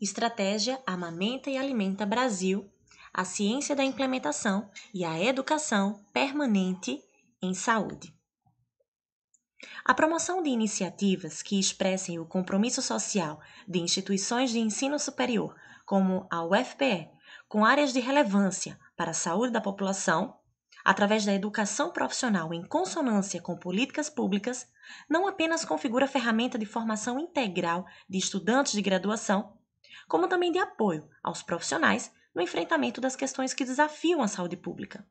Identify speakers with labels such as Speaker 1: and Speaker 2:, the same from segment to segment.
Speaker 1: Estratégia Amamenta e Alimenta Brasil, a ciência da implementação e a educação permanente em saúde. A promoção de iniciativas que expressem o compromisso social de instituições de ensino superior, como a UFPE, com áreas de relevância para a saúde da população, através da educação profissional em consonância com políticas públicas, não apenas configura ferramenta de formação integral de estudantes de graduação, como também de apoio aos profissionais no enfrentamento das questões que desafiam a saúde pública.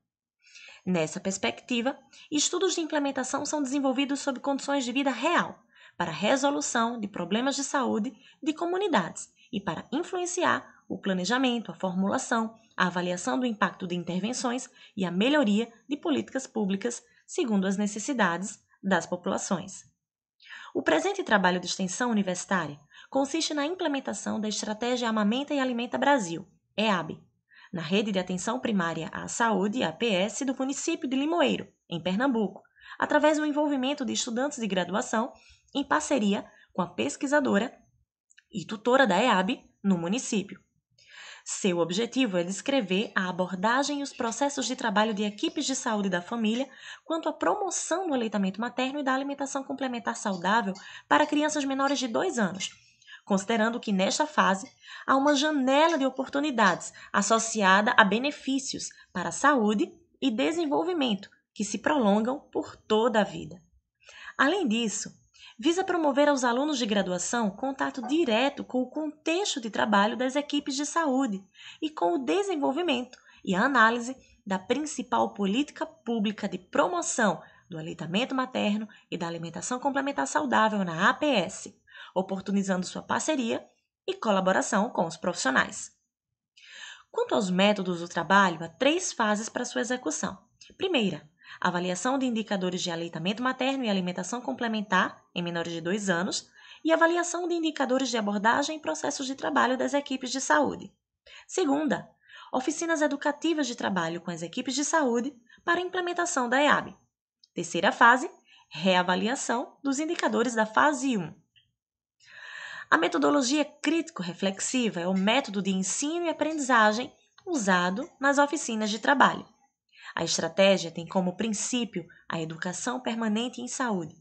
Speaker 1: Nessa perspectiva, estudos de implementação são desenvolvidos sob condições de vida real, para resolução de problemas de saúde de comunidades e para influenciar o planejamento, a formulação, a avaliação do impacto de intervenções e a melhoria de políticas públicas segundo as necessidades das populações. O presente trabalho de extensão universitária consiste na implementação da Estratégia Amamenta e Alimenta Brasil, EAB, na Rede de Atenção Primária à Saúde, APS, do município de Limoeiro, em Pernambuco, através do envolvimento de estudantes de graduação em parceria com a pesquisadora e tutora da EAB no município. Seu objetivo é descrever a abordagem e os processos de trabalho de equipes de saúde da família quanto à promoção do aleitamento materno e da alimentação complementar saudável para crianças menores de 2 anos, considerando que nesta fase há uma janela de oportunidades associada a benefícios para a saúde e desenvolvimento que se prolongam por toda a vida. Além disso, visa promover aos alunos de graduação contato direto com o contexto de trabalho das equipes de saúde e com o desenvolvimento e a análise da principal política pública de promoção do aleitamento materno e da alimentação complementar saudável na APS, oportunizando sua parceria e colaboração com os profissionais. Quanto aos métodos do trabalho, há três fases para sua execução. Primeira, avaliação de indicadores de aleitamento materno e alimentação complementar em menores de dois anos e avaliação de indicadores de abordagem e processos de trabalho das equipes de saúde. Segunda, oficinas educativas de trabalho com as equipes de saúde para implementação da EAB. Terceira fase, reavaliação dos indicadores da fase 1 a metodologia crítico-reflexiva é o método de ensino e aprendizagem usado nas oficinas de trabalho. A estratégia tem como princípio a educação permanente em saúde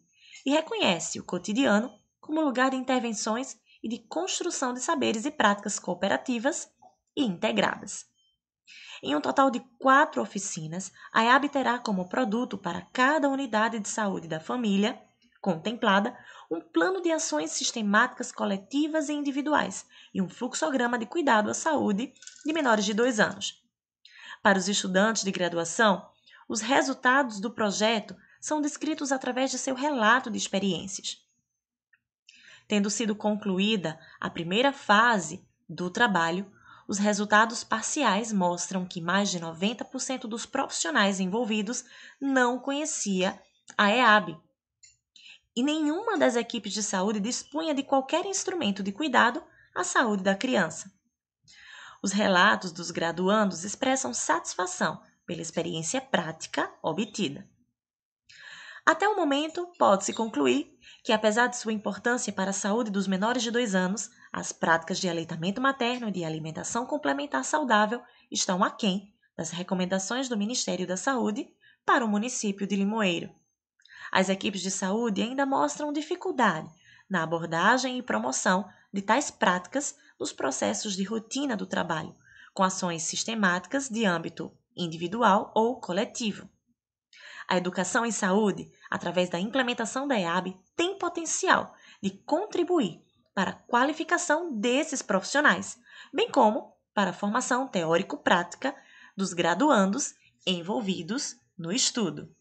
Speaker 1: e reconhece o cotidiano como lugar de intervenções e de construção de saberes e práticas cooperativas e integradas. Em um total de quatro oficinas, a EAB terá como produto para cada unidade de saúde da família contemplada um plano de ações sistemáticas coletivas e individuais e um fluxograma de cuidado à saúde de menores de dois anos. Para os estudantes de graduação, os resultados do projeto são descritos através de seu relato de experiências. Tendo sido concluída a primeira fase do trabalho, os resultados parciais mostram que mais de 90% dos profissionais envolvidos não conhecia a EAB, e nenhuma das equipes de saúde dispunha de qualquer instrumento de cuidado à saúde da criança. Os relatos dos graduandos expressam satisfação pela experiência prática obtida. Até o momento, pode-se concluir que, apesar de sua importância para a saúde dos menores de dois anos, as práticas de aleitamento materno e de alimentação complementar saudável estão aquém das recomendações do Ministério da Saúde para o município de Limoeiro. As equipes de saúde ainda mostram dificuldade na abordagem e promoção de tais práticas nos processos de rotina do trabalho, com ações sistemáticas de âmbito individual ou coletivo. A educação em saúde, através da implementação da EAB, tem potencial de contribuir para a qualificação desses profissionais, bem como para a formação teórico-prática dos graduandos envolvidos no estudo.